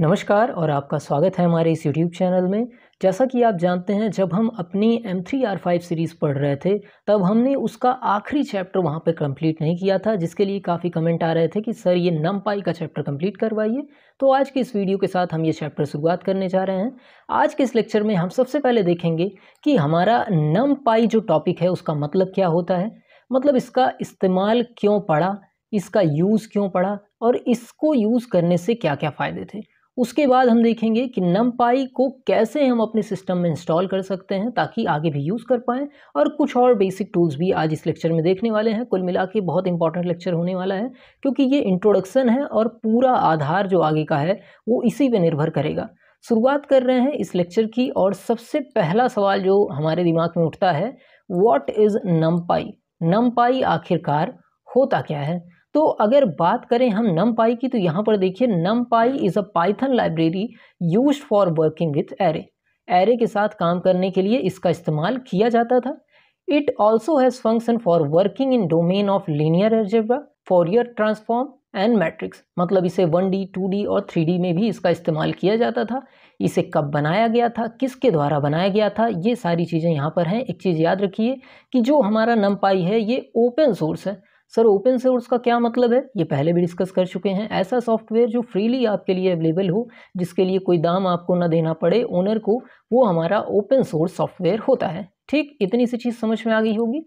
नमस्कार और आपका स्वागत है हमारे इस यूट्यूब चैनल में जैसा कि आप जानते हैं जब हम अपनी M three R five series पढ़ रहे थे तब हमने उसका आखिरी चैप्टर वहाँ पर कंप्लीट नहीं किया था जिसके लिए काफ़ी कमेंट आ रहे थे कि सर ये नम पाई का चैप्टर कंप्लीट करवाइए तो आज के इस वीडियो के साथ हम ये चैप्टर शुरुआत करने जा रहे हैं आज के इस लेक्चर में हम सबसे पहले देखेंगे कि हमारा नम पाई जो टॉपिक है उसका मतलब क्या होता है मतलब इसका इस्तेमाल क्यों पड़ा इसका यूज़ क्यों पड़ा और इसको यूज़ करने से क्या क्या फ़ायदे थे उसके बाद हम देखेंगे कि नम पाई को कैसे हम अपने सिस्टम में इंस्टॉल कर सकते हैं ताकि आगे भी यूज़ कर पाएँ और कुछ और बेसिक टूल्स भी आज इस लेक्चर में देखने वाले हैं कुल मिला के बहुत इंपॉर्टेंट लेक्चर होने वाला है क्योंकि ये इंट्रोडक्शन है और पूरा आधार जो आगे का है वो इसी पर निर्भर करेगा शुरुआत कर रहे हैं इस लेक्चर की और सबसे पहला सवाल जो हमारे दिमाग में उठता है वॉट इज़ नम पाई नम पाई आखिरकार होता क्या है तो अगर बात करें हम नम पाई की तो यहाँ पर देखिए NumPy is a Python library use for working with array array के साथ काम करने के लिए इसका इस्तेमाल किया जाता था it also has function for working in domain of linear for Fourier transform and matrix मतलब इसे वन डी टू डी और थ्री डी में भी इसका इस्तेमाल किया जाता था इसे कब बनाया गया था किसके द्वारा बनाया गया था ये सारी चीज़ें यहाँ पर हैं एक चीज़ याद रखिए कि जो हमारा नम पाई है ये ओपन सोर्स है सर ओपन सोर्स का क्या मतलब है ये पहले भी डिस्कस कर चुके हैं ऐसा सॉफ्टवेयर जो फ्रीली आपके लिए अवेलेबल हो जिसके लिए कोई दाम आपको ना देना पड़े ओनर को वो हमारा ओपन सोर्स सॉफ्टवेयर होता है ठीक इतनी सी चीज़ समझ में आ गई होगी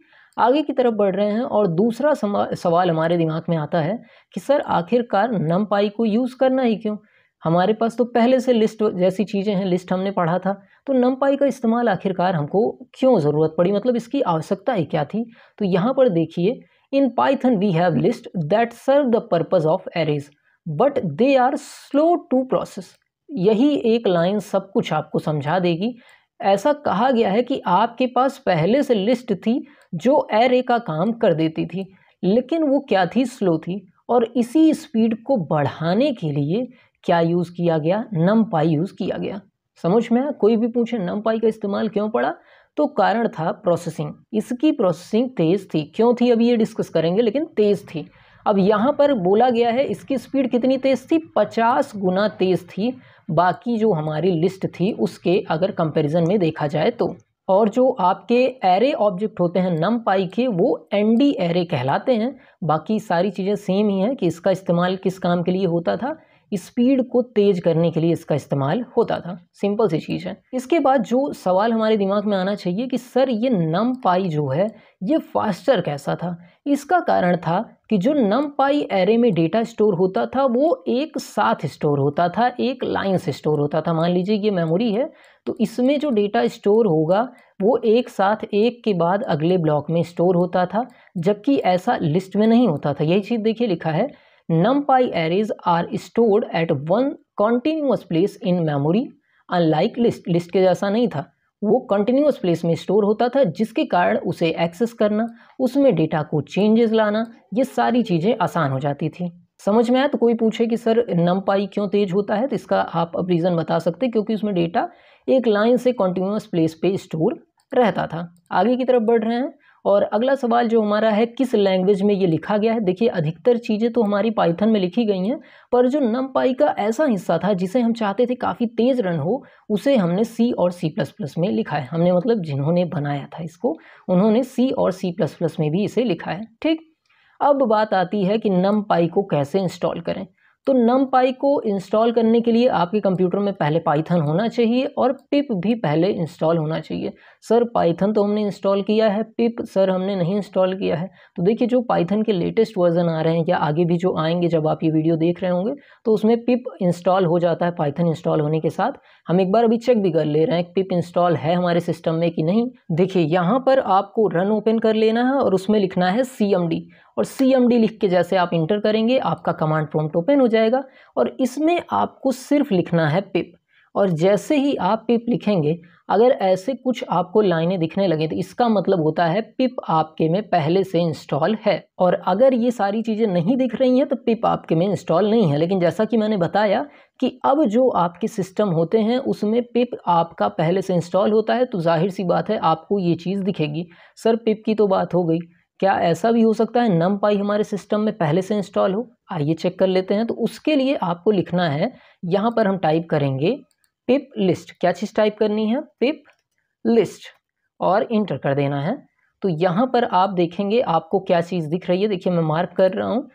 आगे की तरफ बढ़ रहे हैं और दूसरा सवाल हमारे दिमाग में आता है कि सर आखिरकार नम पाई को यूज़ करना ही क्यों हमारे पास तो पहले से लिस्ट जैसी चीज़ें हैं लिस्ट हमने पढ़ा था तो नम पाई का इस्तेमाल आखिरकार हमको क्यों ज़रूरत पड़ी मतलब इसकी आवश्यकता ही क्या थी तो यहाँ पर देखिए In Python, we have lists that serve the purpose of arrays, but they are slow to process. यही एक लाइन सब कुछ आपको समझा देगी ऐसा कहा गया है कि आपके पास पहले से लिस्ट थी जो एरे का काम कर देती थी लेकिन वो क्या थी स्लो थी और इसी स्पीड को बढ़ाने के लिए क्या यूज़ किया गया नम पाई यूज़ किया गया समझ में आया कोई भी पूछे नम पाई का इस्तेमाल क्यों पड़ा तो कारण था प्रोसेसिंग इसकी प्रोसेसिंग तेज़ थी क्यों थी अभी ये डिस्कस करेंगे लेकिन तेज़ थी अब यहाँ पर बोला गया है इसकी स्पीड कितनी तेज़ थी पचास गुना तेज़ थी बाकी जो हमारी लिस्ट थी उसके अगर कंपैरिजन में देखा जाए तो और जो आपके एरे ऑब्जेक्ट होते हैं नम पाई के वो एन डी एरे कहलाते हैं बाकी सारी चीज़ें सेम ही हैं कि इसका इस्तेमाल किस काम के लिए होता था स्पीड को तेज़ करने के लिए इसका इस्तेमाल होता था सिंपल सी चीज़ है इसके बाद जो सवाल हमारे दिमाग में आना चाहिए कि सर ये नम पाई जो है ये फास्टर कैसा था इसका कारण था कि जो नम पाई एरे में डेटा स्टोर होता था वो एक साथ स्टोर होता था एक लाइन से स्टोर होता था मान लीजिए ये मेमोरी है तो इसमें जो डेटा स्टोर होगा वो एक साथ एक के बाद अगले ब्लॉक में स्टोर होता था जबकि ऐसा लिस्ट में नहीं होता था यही चीज़ देखिए लिखा है NumPy arrays are stored at one continuous place in memory unlike list list के जैसा नहीं था वो कंटिन्यूस प्लेस में स्टोर होता था जिसके कारण उसे एक्सेस करना उसमें डेटा को चेंजेस लाना ये सारी चीज़ें आसान हो जाती थी समझ में आया तो कोई पूछे कि सर नम पाई क्यों तेज होता है तो इसका आप अब रीज़न बता सकते क्योंकि उसमें डेटा एक लाइन से कंटिन्यूस प्लेस पे स्टोर रहता था आगे की तरफ बढ़ रहे हैं और अगला सवाल जो हमारा है किस लैंग्वेज में ये लिखा गया है देखिए अधिकतर चीज़ें तो हमारी पाइथन में लिखी गई हैं पर जो नम पाई का ऐसा हिस्सा था जिसे हम चाहते थे काफ़ी तेज़ रन हो उसे हमने सी और सी प्लस प्लस में लिखा है हमने मतलब जिन्होंने बनाया था इसको उन्होंने सी और सी प्लस प्लस में भी इसे लिखा है ठीक अब बात आती है कि नम पाई को कैसे इंस्टॉल करें तो नम पाई को इंस्टॉल करने के लिए आपके कंप्यूटर में पहले पाइथन होना चाहिए और पिप भी पहले इंस्टॉल होना चाहिए सर पाइथन तो हमने इंस्टॉल किया है पिप सर हमने नहीं इंस्टॉल किया है तो देखिए जो पाइथन के लेटेस्ट वर्जन आ रहे हैं या आगे भी जो आएंगे जब आप ये वीडियो देख रहे होंगे तो उसमें पिप इंस्टॉल हो जाता है पाइथन इंस्टॉल होने के साथ हम एक बार अभी चेक भी कर ले रहे हैं पिप इंस्टॉल है हमारे सिस्टम में कि नहीं देखिए यहाँ पर आपको रन ओपन कर लेना है और उसमें लिखना है सी और सी एम डी लिख के जैसे आप इंटर करेंगे आपका कमांड प्रॉम्प्ट ओपन हो जाएगा और इसमें आपको सिर्फ लिखना है पिप और जैसे ही आप पिप लिखेंगे अगर ऐसे कुछ आपको लाइनें दिखने लगे तो इसका मतलब होता है पिप आपके में पहले से इंस्टॉल है और अगर ये सारी चीज़ें नहीं दिख रही हैं तो पिप आपके में इंस्टॉल नहीं है लेकिन जैसा कि मैंने बताया कि अब जो आपके सिस्टम होते हैं उसमें पिप आपका पहले से इंस्टॉल होता है तो जाहिर सी बात है आपको ये चीज़ दिखेगी सर पिप की तो बात हो गई क्या ऐसा भी हो सकता है नम पाई हमारे सिस्टम में पहले से इंस्टॉल हो आइए चेक कर लेते हैं तो उसके लिए आपको लिखना है यहाँ पर हम टाइप करेंगे पिप लिस्ट क्या चीज़ टाइप करनी है पिप लिस्ट और इंटर कर देना है तो यहाँ पर आप देखेंगे आपको क्या चीज़ दिख रही है देखिए मैं मार्क कर रहा हूँ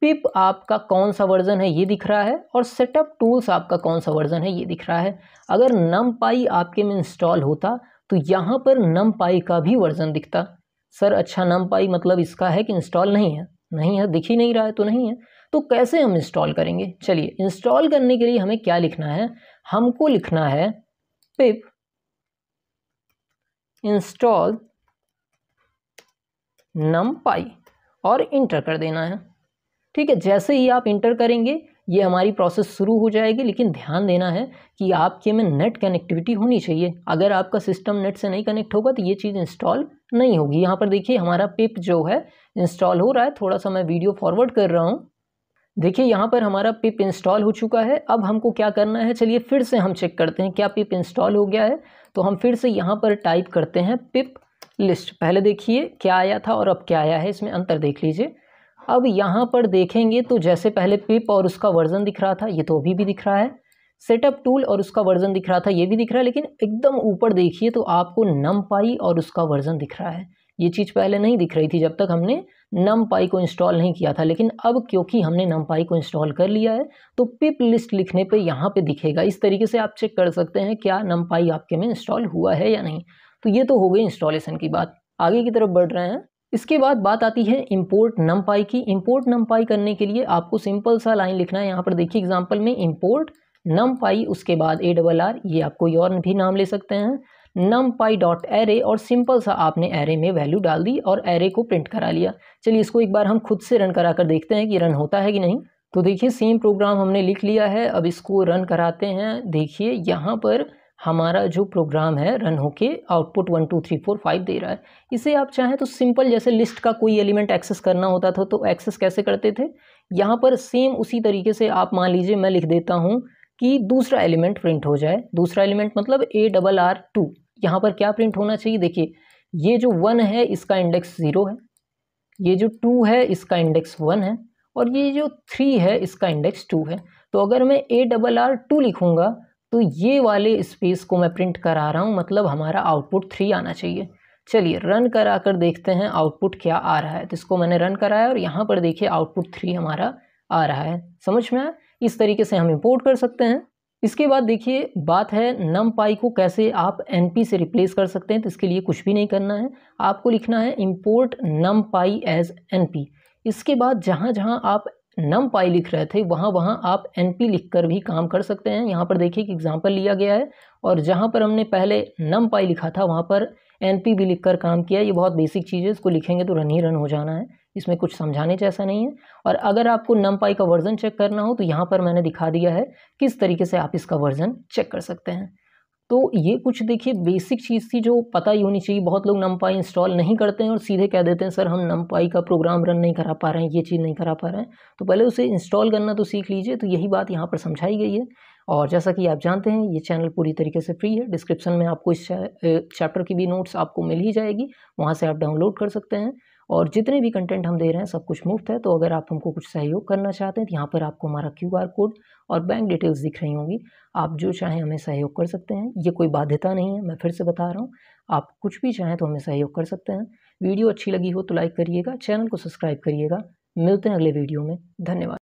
पिप आपका कौन सा वर्जन है ये दिख रहा है और सेटअप टूल्स आपका कौन सा वर्जन है ये दिख रहा है अगर नम पाई आपके में इंस्टॉल होता तो यहाँ पर नम पाई का भी वर्जन दिखता सर अच्छा नम पाई मतलब इसका है कि इंस्टॉल नहीं है नहीं है दिख ही नहीं रहा है तो नहीं है तो कैसे हम इंस्टॉल करेंगे चलिए इंस्टॉल करने के लिए हमें क्या लिखना है हमको लिखना है पिप इंस्टॉल नम पाई और इंटर कर देना है ठीक है जैसे ही आप इंटर करेंगे ये हमारी प्रोसेस शुरू हो जाएगी लेकिन ध्यान देना है कि आपके में नेट कनेक्टिविटी होनी चाहिए अगर आपका सिस्टम नेट से नहीं कनेक्ट होगा तो ये चीज़ इंस्टॉल नहीं होगी यहाँ पर देखिए हमारा पिप जो है इंस्टॉल हो रहा है थोड़ा सा मैं वीडियो फॉरवर्ड कर रहा हूँ देखिए यहाँ पर हमारा पिप इंस्टॉल हो चुका है अब हमको क्या करना है चलिए फिर से हम चेक करते हैं क्या पिप इंस्टॉल हो गया है तो हम फिर से यहाँ पर टाइप करते हैं पिप लिस्ट पहले देखिए क्या आया था और अब क्या आया है इसमें अंतर देख लीजिए अब यहाँ पर देखेंगे तो जैसे पहले पिप और उसका वर्जन दिख रहा था ये तो अभी भी दिख रहा है सेटअप टूल और उसका वर्जन दिख रहा था ये भी दिख रहा है लेकिन एकदम ऊपर देखिए तो आपको नम पाई और उसका वर्जन दिख रहा है ये चीज़ पहले नहीं दिख रही थी जब तक हमने नम पाई को इंस्टॉल नहीं किया था लेकिन अब क्योंकि हमने नम पाई को इंस्टॉल कर लिया है तो पिप लिस्ट लिखने पे यहाँ पे दिखेगा इस तरीके से आप चेक कर सकते हैं क्या नम पाई आपके में इंस्टॉल हुआ है या नहीं तो ये तो हो गई इंस्टॉलेशन की बात आगे की तरफ बढ़ रहे हैं इसके बाद बात आती है इम्पोर्ट नम पाई की इम्पोर्ट नम पाई करने के लिए आपको सिंपल सा लाइन लिखना है यहाँ पर देखिए एग्जाम्पल में इम्पोर्ट नम पाई उसके बाद ए डबल आर ये आप कोई और भी नाम ले सकते हैं नम पाई डॉट एरे और सिंपल सा आपने एरे में वैल्यू डाल दी और एरे को प्रिंट करा लिया चलिए इसको एक बार हम खुद से रन करा कर देखते हैं कि रन होता है कि नहीं तो देखिए सेम प्रोग्राम हमने लिख लिया है अब इसको रन कराते हैं देखिए यहाँ पर हमारा जो प्रोग्राम है रन होके output one two three four five दे रहा है इसे आप चाहें तो सिंपल जैसे लिस्ट का कोई एलिमेंट एक्सेस करना होता था तो एक्सेस कैसे करते थे यहाँ पर सेम उसी तरीके से आप मान लीजिए मैं लिख देता हूँ कि दूसरा एलिमेंट प्रिंट हो जाए दूसरा एलिमेंट मतलब ए डबल आर टू यहाँ पर क्या प्रिंट होना चाहिए देखिए ये जो वन है इसका इंडेक्स ज़ीरो है ये जो टू है इसका इंडेक्स वन है और ये जो थ्री है इसका इंडेक्स टू है तो अगर मैं ए डबल आर टू लिखूँगा तो ये वाले स्पेस को मैं प्रिंट करा रहा हूँ मतलब हमारा आउटपुट थ्री आना चाहिए चलिए रन करा कर देखते हैं आउटपुट क्या आ रहा है तो इसको मैंने रन कराया और यहाँ पर देखिए आउटपुट थ्री हमारा आ रहा है समझ में आया इस तरीके से हम इम्पोर्ट कर सकते हैं इसके बाद देखिए बात है नम पाई को कैसे आप एन पी से रिप्लेस कर सकते हैं तो इसके लिए कुछ भी नहीं करना है आपको लिखना है import numpy as n p इसके बाद जहाँ जहाँ आप नम पाई लिख रहे थे वहाँ वहाँ आप एन पी लिख कर भी काम कर सकते हैं यहाँ पर देखिए कि एग्जाम्पल लिया गया है और जहाँ पर हमने पहले नम पाई लिखा था वहाँ पर एन पी भी लिख कर काम किया ये बहुत बेसिक चीज़ है इसको लिखेंगे तो रन ही रन हो जाना है इसमें कुछ समझाने जैसा नहीं है और अगर आपको नम पाई का वर्जन चेक करना हो तो यहाँ पर मैंने दिखा दिया है किस तरीके से आप इसका वर्जन चेक कर सकते हैं तो ये कुछ देखिए बेसिक चीज़ थी जो पता ही होनी चाहिए बहुत लोग नम पाई इंस्टॉल नहीं करते हैं और सीधे कह देते हैं सर हम नम पाई का प्रोग्राम रन नहीं करा पा रहे हैं ये चीज़ नहीं करा पा रहे हैं तो पहले उसे इंस्टॉल करना तो सीख लीजिए तो यही बात यहाँ पर समझाई गई है और जैसा कि आप जानते हैं ये चैनल पूरी तरीके से फ्री है डिस्क्रिप्शन में आपको इस चैप्टर की भी नोट्स आपको मिल ही जाएगी वहाँ से आप डाउनलोड कर सकते हैं और जितने भी कंटेंट हम दे रहे हैं सब कुछ मुफ्त है तो अगर आप हमको कुछ सहयोग करना चाहते हैं तो यहाँ पर आपको हमारा क्यू आर कोड और बैंक डिटेल्स दिख रही होंगी आप जो चाहें हमें सहयोग कर सकते हैं ये कोई बाध्यता नहीं है मैं फिर से बता रहा हूँ आप कुछ भी चाहें तो हमें सहयोग कर सकते हैं वीडियो अच्छी लगी हो तो लाइक करिएगा चैनल को सब्सक्राइब करिएगा मिलते हैं अगले वीडियो में धन्यवाद